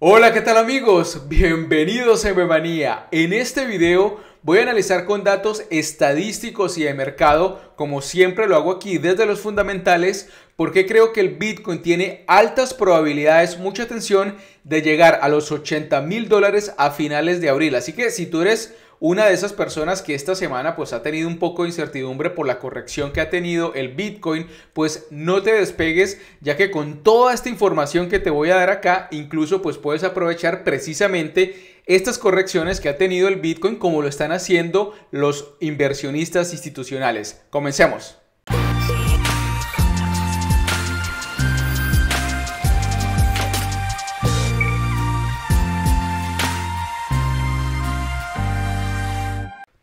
Hola, ¿qué tal amigos? Bienvenidos a Bebanía. En este video voy a analizar con datos estadísticos y de mercado, como siempre lo hago aquí desde los fundamentales, porque creo que el Bitcoin tiene altas probabilidades, mucha atención, de llegar a los 80 mil dólares a finales de abril. Así que si tú eres una de esas personas que esta semana pues ha tenido un poco de incertidumbre por la corrección que ha tenido el Bitcoin, pues no te despegues ya que con toda esta información que te voy a dar acá, incluso pues puedes aprovechar precisamente estas correcciones que ha tenido el Bitcoin como lo están haciendo los inversionistas institucionales. Comencemos.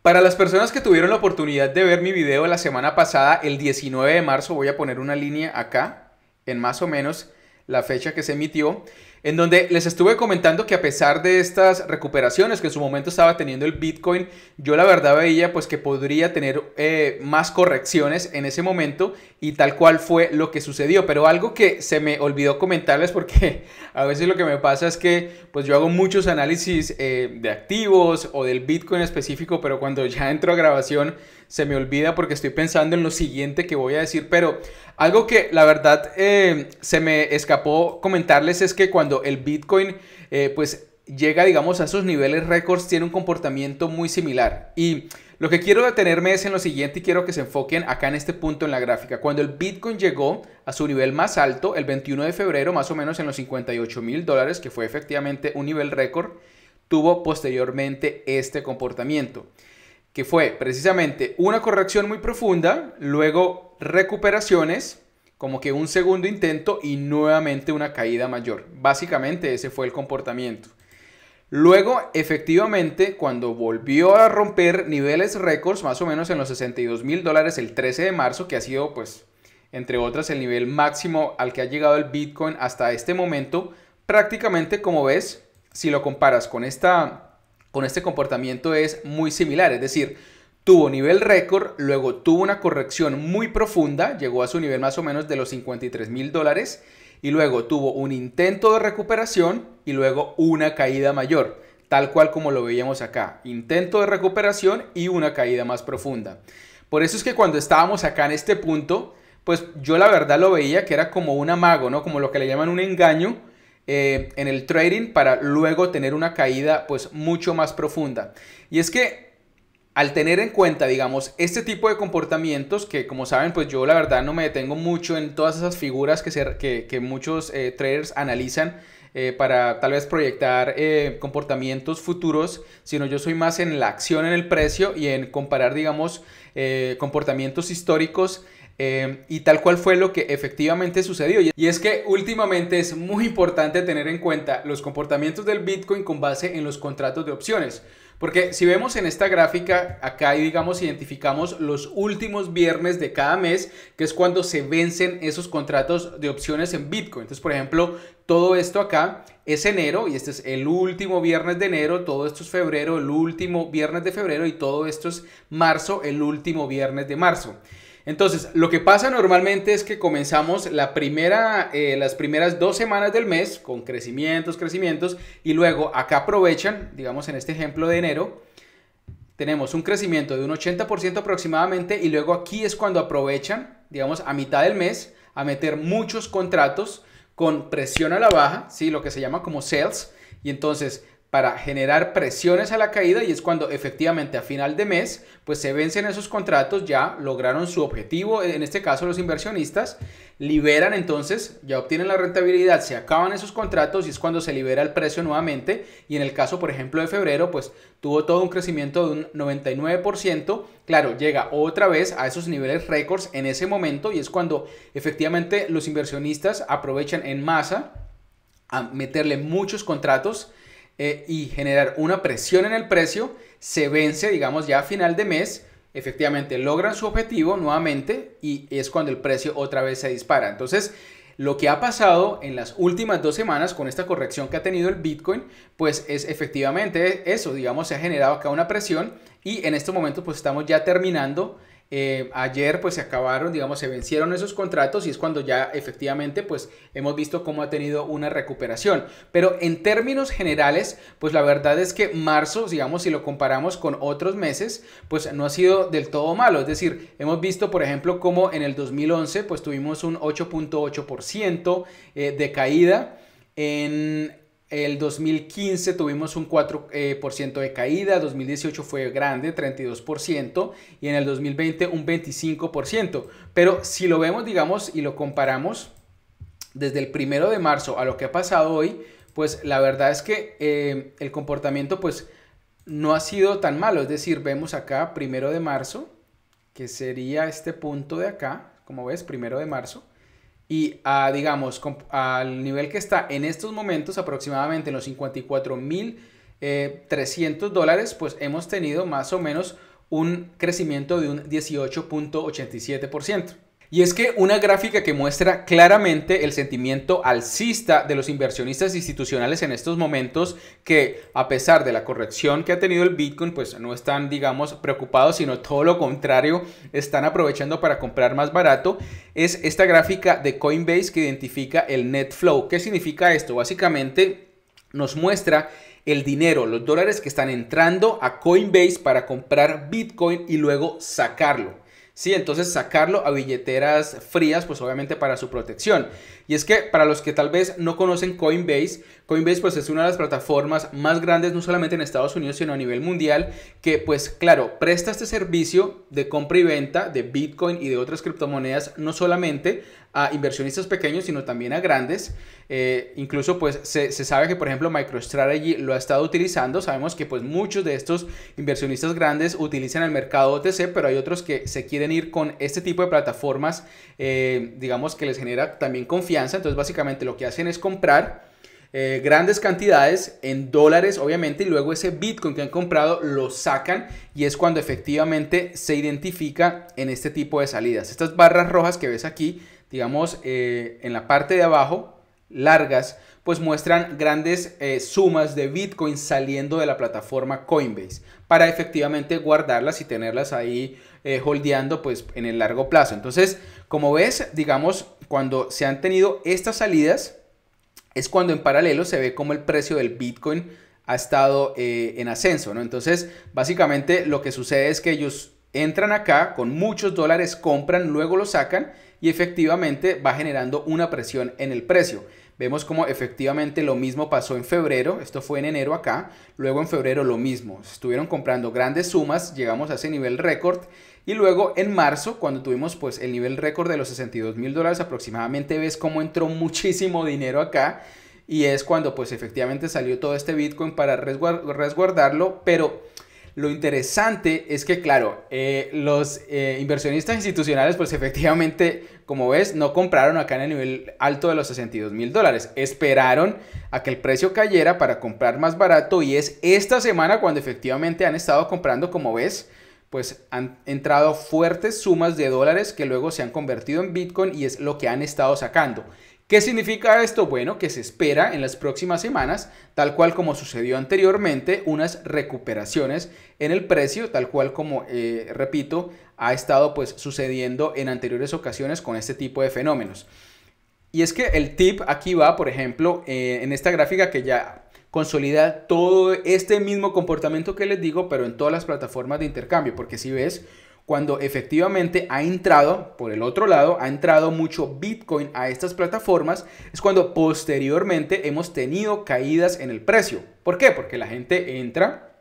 Para las personas que tuvieron la oportunidad de ver mi video la semana pasada, el 19 de marzo, voy a poner una línea acá, en más o menos la fecha que se emitió en donde les estuve comentando que a pesar de estas recuperaciones que en su momento estaba teniendo el Bitcoin, yo la verdad veía pues que podría tener eh, más correcciones en ese momento y tal cual fue lo que sucedió. Pero algo que se me olvidó comentarles porque a veces lo que me pasa es que pues yo hago muchos análisis eh, de activos o del Bitcoin específico, pero cuando ya entro a grabación se me olvida porque estoy pensando en lo siguiente que voy a decir, pero algo que la verdad eh, se me escapó comentarles es que cuando el Bitcoin eh, pues llega digamos a sus niveles récords tiene un comportamiento muy similar y lo que quiero detenerme es en lo siguiente y quiero que se enfoquen acá en este punto en la gráfica. Cuando el Bitcoin llegó a su nivel más alto, el 21 de febrero, más o menos en los 58 mil dólares, que fue efectivamente un nivel récord, tuvo posteriormente este comportamiento que fue precisamente una corrección muy profunda, luego recuperaciones, como que un segundo intento y nuevamente una caída mayor. Básicamente ese fue el comportamiento. Luego, efectivamente, cuando volvió a romper niveles récords, más o menos en los 62 mil dólares el 13 de marzo, que ha sido, pues, entre otras, el nivel máximo al que ha llegado el Bitcoin hasta este momento, prácticamente, como ves, si lo comparas con esta con este comportamiento es muy similar, es decir, tuvo nivel récord, luego tuvo una corrección muy profunda, llegó a su nivel más o menos de los 53 mil dólares, y luego tuvo un intento de recuperación y luego una caída mayor, tal cual como lo veíamos acá, intento de recuperación y una caída más profunda. Por eso es que cuando estábamos acá en este punto, pues yo la verdad lo veía que era como un amago, ¿no? Como lo que le llaman un engaño, eh, en el trading para luego tener una caída pues mucho más profunda. Y es que al tener en cuenta, digamos, este tipo de comportamientos, que como saben, pues yo la verdad no me detengo mucho en todas esas figuras que, se, que, muchos eh, traders analizan, eh, para tal vez proyectar eh, comportamientos futuros, sino yo soy más en la acción en el precio y en comparar, digamos, eh, comportamientos históricos y tal cual fue lo que efectivamente sucedió. Y es que últimamente es muy importante tener en cuenta los comportamientos del Bitcoin con base en los contratos de opciones. Porque si vemos en esta gráfica, acá digamos identificamos los últimos viernes de cada mes, que es cuando se vencen esos contratos de opciones en Bitcoin. Entonces, por ejemplo, todo esto acá es enero y este es el último viernes de enero, todo esto es febrero, el último viernes de febrero y todo esto es marzo, el último viernes de marzo. Entonces, lo que pasa normalmente es que comenzamos la primera, eh, las primeras dos semanas del mes con crecimientos, crecimientos, y luego acá aprovechan, digamos en este ejemplo de enero, tenemos un crecimiento de un 80% aproximadamente, y luego aquí es cuando aprovechan, digamos, a mitad del mes, a meter muchos contratos con presión a la baja, ¿sí? lo que se llama como sales, y entonces para generar presiones a la caída y es cuando efectivamente a final de mes pues se vencen esos contratos, ya lograron su objetivo, en este caso los inversionistas, liberan entonces, ya obtienen la rentabilidad, se acaban esos contratos y es cuando se libera el precio nuevamente y en el caso por ejemplo de febrero pues tuvo todo un crecimiento de un 99%, claro, llega otra vez a esos niveles récords en ese momento y es cuando efectivamente los inversionistas aprovechan en masa a meterle muchos contratos eh, y generar una presión en el precio, se vence, digamos, ya a final de mes, efectivamente logran su objetivo nuevamente y es cuando el precio otra vez se dispara. Entonces, lo que ha pasado en las últimas dos semanas con esta corrección que ha tenido el Bitcoin, pues es efectivamente eso, digamos, se ha generado acá una presión y en este momento pues estamos ya terminando eh, ayer pues se acabaron, digamos, se vencieron esos contratos y es cuando ya efectivamente pues hemos visto cómo ha tenido una recuperación. Pero en términos generales pues la verdad es que marzo, digamos, si lo comparamos con otros meses pues no ha sido del todo malo. Es decir, hemos visto por ejemplo cómo en el 2011 pues tuvimos un 8.8% eh, de caída. En el 2015 tuvimos un 4% eh, de caída, 2018 fue grande, 32%, y en el 2020 un 25%. Pero si lo vemos, digamos, y lo comparamos desde el primero de marzo a lo que ha pasado hoy, pues la verdad es que eh, el comportamiento pues no ha sido tan malo. Es decir, vemos acá primero de marzo, que sería este punto de acá, como ves, primero de marzo, y digamos, al nivel que está en estos momentos, aproximadamente en los 54.300 eh, dólares, pues hemos tenido más o menos un crecimiento de un 18.87%. Y es que una gráfica que muestra claramente el sentimiento alcista de los inversionistas institucionales en estos momentos que a pesar de la corrección que ha tenido el Bitcoin, pues no están, digamos, preocupados, sino todo lo contrario, están aprovechando para comprar más barato, es esta gráfica de Coinbase que identifica el net flow. ¿Qué significa esto? Básicamente nos muestra el dinero, los dólares que están entrando a Coinbase para comprar Bitcoin y luego sacarlo. Sí, entonces sacarlo a billeteras frías, pues obviamente para su protección. Y es que para los que tal vez no conocen Coinbase, Coinbase pues es una de las plataformas más grandes, no solamente en Estados Unidos, sino a nivel mundial, que pues claro, presta este servicio de compra y venta de Bitcoin y de otras criptomonedas, no solamente a inversionistas pequeños, sino también a grandes. Eh, incluso pues se, sabe que por ejemplo MicroStrategy lo ha estado utilizando. Sabemos que pues muchos de estos inversionistas grandes utilizan el mercado OTC, pero hay otros que se quieren ir con este tipo de plataformas, eh, digamos que les genera también confianza. Entonces básicamente lo que hacen es comprar. Eh, grandes cantidades en dólares, obviamente, y luego ese Bitcoin que han comprado lo sacan y es cuando efectivamente se identifica en este tipo de salidas. Estas barras rojas que ves aquí digamos, eh, en la parte de abajo, largas, pues muestran grandes eh, sumas de Bitcoin saliendo de la plataforma Coinbase para efectivamente guardarlas y tenerlas ahí eh, holdeando pues en el largo plazo. Entonces, como ves, digamos, cuando se han tenido estas salidas, es cuando en paralelo se ve como el precio del Bitcoin ha estado en ascenso, ¿no? Entonces, básicamente lo que sucede es que ellos entran acá con muchos dólares, compran, luego lo sacan y efectivamente va generando una presión en el precio. Vemos como efectivamente lo mismo pasó en febrero, esto fue en enero acá, luego en febrero lo mismo, estuvieron comprando grandes sumas, llegamos a ese nivel récord y luego en marzo cuando tuvimos pues el nivel récord de los 62 mil dólares aproximadamente ves cómo entró muchísimo dinero acá y es cuando pues efectivamente salió todo este Bitcoin para resguardarlo, pero lo interesante es que, claro, eh, los eh, inversionistas institucionales, pues efectivamente, como ves, no compraron acá en el nivel alto de los 62 mil dólares. Esperaron a que el precio cayera para comprar más barato y es esta semana cuando efectivamente han estado comprando, como ves, pues han entrado fuertes sumas de dólares que luego se han convertido en Bitcoin y es lo que han estado sacando. ¿Qué significa esto? Bueno, que se espera en las próximas semanas, tal cual como sucedió anteriormente, unas recuperaciones en el precio, tal cual como, eh, repito, ha estado pues sucediendo en anteriores ocasiones con este tipo de fenómenos. Y es que el tip aquí va, por ejemplo, eh, en esta gráfica que ya consolida todo este mismo comportamiento que les digo, pero en todas las plataformas de intercambio, porque si ves, cuando efectivamente ha entrado, por el otro lado, ha entrado mucho Bitcoin a estas plataformas, es cuando posteriormente hemos tenido caídas en el precio. ¿Por qué? Porque la gente entra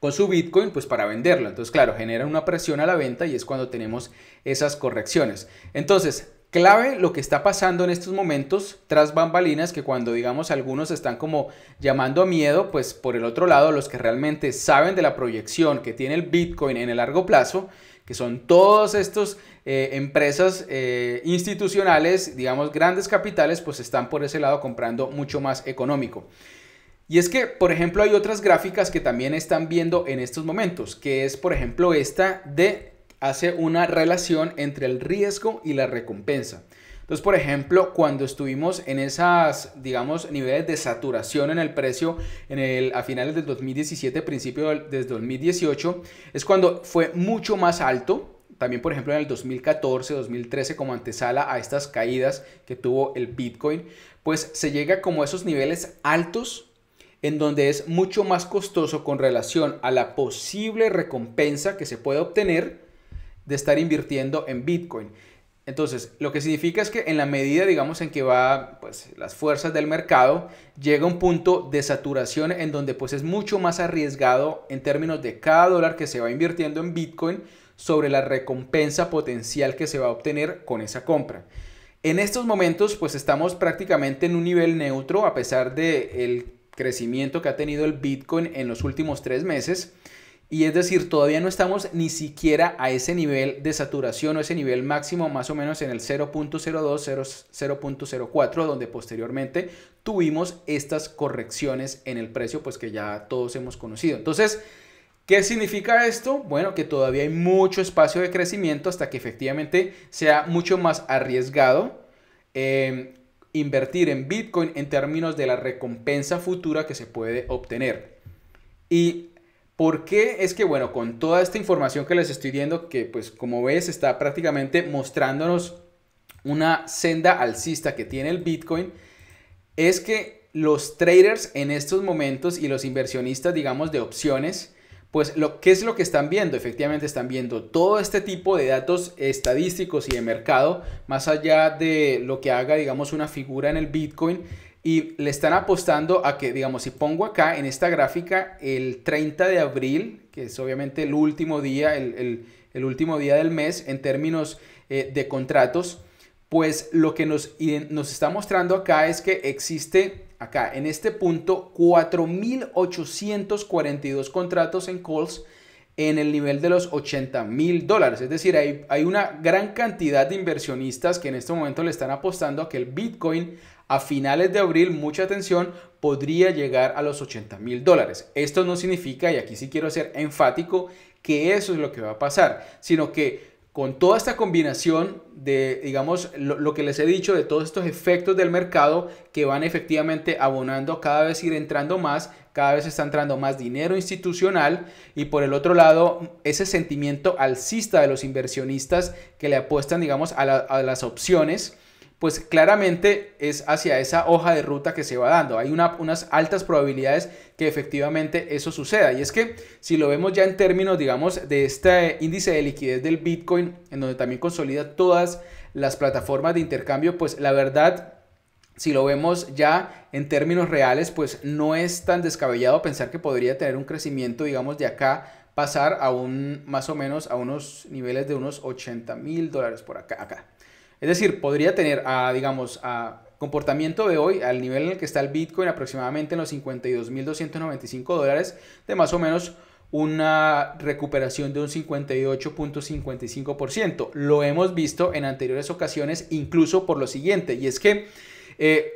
con su Bitcoin pues para venderla. Entonces, claro, genera una presión a la venta y es cuando tenemos esas correcciones. Entonces, clave lo que está pasando en estos momentos tras bambalinas, que cuando digamos algunos están como llamando a miedo, pues por el otro lado los que realmente saben de la proyección que tiene el Bitcoin en el largo plazo, que son todas estas eh, empresas eh, institucionales, digamos grandes capitales, pues están por ese lado comprando mucho más económico. Y es que, por ejemplo, hay otras gráficas que también están viendo en estos momentos, que es, por ejemplo, esta de hace una relación entre el riesgo y la recompensa. Entonces, por ejemplo, cuando estuvimos en esas, digamos, niveles de saturación en el precio en el, a finales del 2017, principio del, 2018, es cuando fue mucho más alto. También, por ejemplo, en el 2014, 2013, como antesala a estas caídas que tuvo el Bitcoin, pues se llega como a esos niveles altos en donde es mucho más costoso con relación a la posible recompensa que se puede obtener de estar invirtiendo en Bitcoin. Entonces, lo que significa es que en la medida, digamos, en que va, pues, las fuerzas del mercado, llega un punto de saturación en donde, pues, es mucho más arriesgado en términos de cada dólar que se va invirtiendo en Bitcoin sobre la recompensa potencial que se va a obtener con esa compra. En estos momentos, pues, estamos prácticamente en un nivel neutro a pesar del el crecimiento que ha tenido el Bitcoin en los últimos tres meses. Y es decir, todavía no estamos ni siquiera a ese nivel de saturación o ese nivel máximo, más o menos en el 0.02, 0.04, donde posteriormente tuvimos estas correcciones en el precio, pues que ya todos hemos conocido. Entonces, ¿Qué significa esto? Bueno, que todavía hay mucho espacio de crecimiento hasta que efectivamente sea mucho más arriesgado eh, invertir en Bitcoin en términos de la recompensa futura que se puede obtener. Y ¿Por qué? Es que, bueno, con toda esta información que les estoy viendo, que pues como ves está prácticamente mostrándonos una senda alcista que tiene el Bitcoin, es que los traders en estos momentos y los inversionistas, digamos, de opciones, pues lo que es lo que están viendo, efectivamente están viendo todo este tipo de datos estadísticos y de mercado, más allá de lo que haga, digamos, una figura en el Bitcoin, y le están apostando a que, digamos, si pongo acá en esta gráfica el 30 de abril, que es obviamente el último día, el, último día del mes en términos eh, de contratos, pues lo que nos, nos está mostrando acá es que existe acá en este punto 4.842 contratos en calls en el nivel de los 80 mil dólares. Es decir, hay, hay una gran cantidad de inversionistas que en este momento le están apostando a que el Bitcoin a finales de abril, mucha atención, podría llegar a los 80 mil dólares. Esto no significa, y aquí sí quiero ser enfático, que eso es lo que va a pasar, sino que con toda esta combinación de, digamos, lo, que les he dicho, de todos estos efectos del mercado que van efectivamente abonando cada vez ir entrando más, cada vez está entrando más dinero institucional y por el otro lado ese sentimiento alcista de los inversionistas que le apuestan, digamos, a, a las opciones pues claramente es hacia esa hoja de ruta que se va dando. Hay unas altas probabilidades que efectivamente eso suceda. Y es que si lo vemos ya en términos, digamos, de este índice de liquidez del Bitcoin, en donde también consolida todas las plataformas de intercambio, pues la verdad si lo vemos ya en términos reales, pues no es tan descabellado pensar que podría tener un crecimiento, digamos, de acá pasar a un más o menos a unos niveles de unos 80 mil dólares por acá, acá. Es decir, podría tener, a, digamos, a comportamiento de hoy, al nivel en el que está el Bitcoin, aproximadamente en los 52.295 dólares, de más o menos una recuperación de un 58.55%. Lo hemos visto en anteriores ocasiones, incluso por lo siguiente, y es que eh,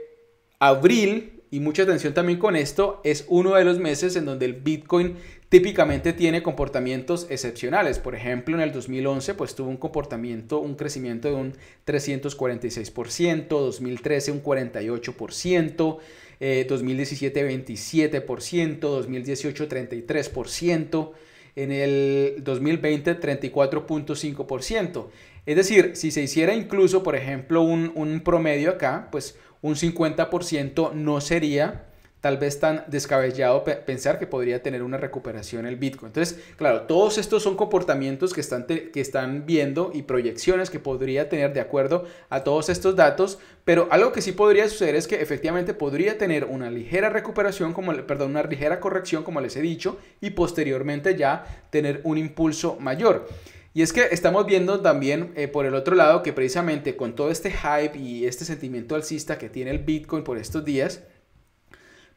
abril, y mucha atención también con esto, es uno de los meses en donde el Bitcoin típicamente tiene comportamientos excepcionales. Por ejemplo, en el 2011 pues tuvo un comportamiento, un crecimiento de un 346%, 2013 un 48%, eh, 2017 27%, 2018 33%, en el 2020 34.5%. Es decir, si se hiciera incluso, por ejemplo, un, un promedio acá, pues un 50% no sería tal vez tan descabellado pensar que podría tener una recuperación el Bitcoin. Entonces, claro, todos estos son comportamientos que están, que están viendo y proyecciones que podría tener de acuerdo a todos estos datos, pero algo que sí podría suceder es que efectivamente podría tener una ligera recuperación, como, perdón, una ligera corrección, como les he dicho, y posteriormente ya tener un impulso mayor. Y es que estamos viendo también eh, por el otro lado que precisamente con todo este hype y este sentimiento alcista que tiene el Bitcoin por estos días,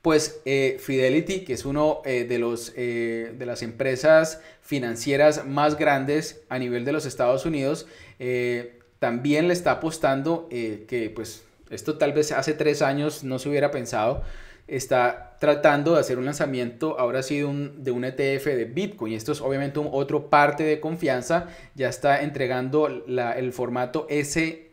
pues eh, Fidelity, que es uno eh, de, los, eh, de las empresas financieras más grandes a nivel de los Estados Unidos, también le está apostando que pues esto tal vez hace tres años no se hubiera pensado, está tratando de hacer un lanzamiento ahora sí de un, de un ETF de Bitcoin. Esto es obviamente un otro parte de confianza, ya está entregando el formato S.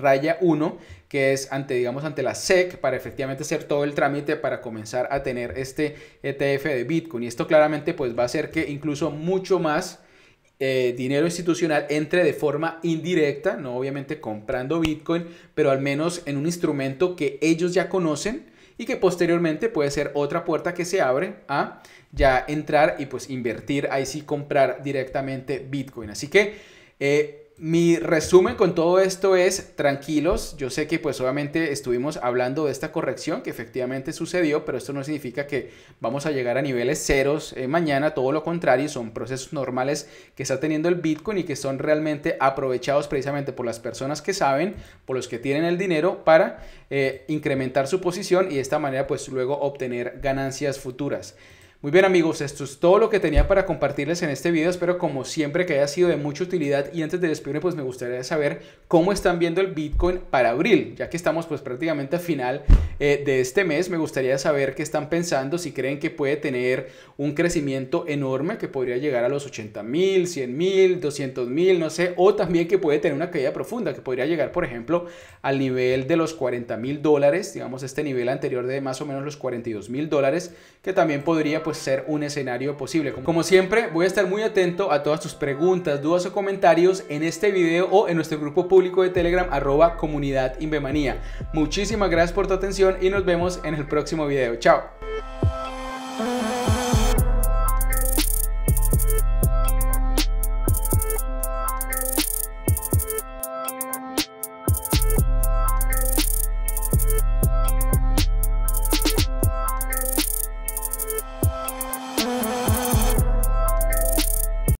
raya 1 que es ante, digamos, ante la SEC para efectivamente hacer todo el trámite para comenzar a tener este ETF de Bitcoin. Y esto claramente pues va a hacer que incluso mucho más eh, dinero institucional entre de forma indirecta, no obviamente comprando Bitcoin, pero al menos en un instrumento que ellos ya conocen y que posteriormente puede ser otra puerta que se abre a ya entrar y pues invertir, ahí sí comprar directamente Bitcoin. Así que... Eh, mi resumen con todo esto es tranquilos. Yo sé que pues obviamente estuvimos hablando de esta corrección que efectivamente sucedió, pero esto no significa que vamos a llegar a niveles ceros eh, mañana. Todo lo contrario, son procesos normales que está teniendo el Bitcoin y que son realmente aprovechados precisamente por las personas que saben, por los que tienen el dinero para eh, incrementar su posición y de esta manera pues luego obtener ganancias futuras. Muy bien amigos, esto es todo lo que tenía para compartirles en este video, espero como siempre que haya sido de mucha utilidad y antes de despedirme pues me gustaría saber cómo están viendo el Bitcoin para abril, ya que estamos pues prácticamente a final eh, de este mes, me gustaría saber qué están pensando, si creen que puede tener un crecimiento enorme que podría llegar a los 80 mil, 100 mil, 200 mil, no sé, o también que puede tener una caída profunda, que podría llegar por ejemplo al nivel de los 40 mil dólares, digamos este nivel anterior de más o menos los 42 mil dólares, que también podría pues ser un escenario posible. Como siempre, voy a estar muy atento a todas tus preguntas, dudas o comentarios en este video o en nuestro grupo público de Telegram arroba comunidad Invemanía. Muchísimas gracias por tu atención y nos vemos en el próximo video. Chao.